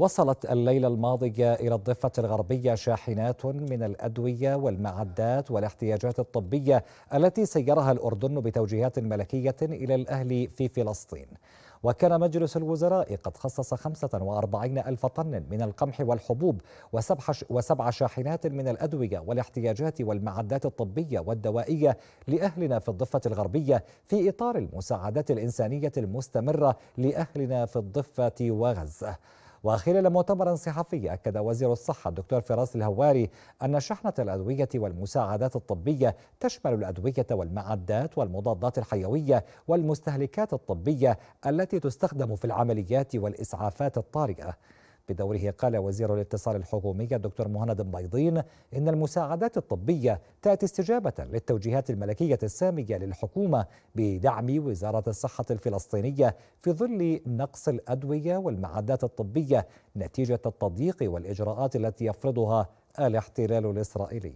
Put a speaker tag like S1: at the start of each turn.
S1: وصلت الليلة الماضية إلى الضفة الغربية شاحنات من الأدوية والمعدات والاحتياجات الطبية التي سيرها الأردن بتوجيهات ملكية إلى الأهل في فلسطين وكان مجلس الوزراء قد خصص 45 ألف طن من القمح والحبوب وسبع شاحنات من الأدوية والاحتياجات والمعدات الطبية والدوائية لأهلنا في الضفة الغربية في إطار المساعدات الإنسانية المستمرة لأهلنا في الضفة وغزة وخلال مؤتمر صحفي أكد وزير الصحة الدكتور فراس الهواري أن شحنة الأدوية والمساعدات الطبية تشمل الأدوية والمعدات والمضادات الحيوية والمستهلكات الطبية التي تستخدم في العمليات والإسعافات الطارئة بدوره قال وزير الاتصال الحكومي الدكتور مهند بيضين إن المساعدات الطبية تأتي استجابة للتوجيهات الملكية السامية للحكومة بدعم وزارة الصحة الفلسطينية في ظل نقص الأدوية والمعدات الطبية نتيجة التضييق والإجراءات التي يفرضها الاحتلال الإسرائيلي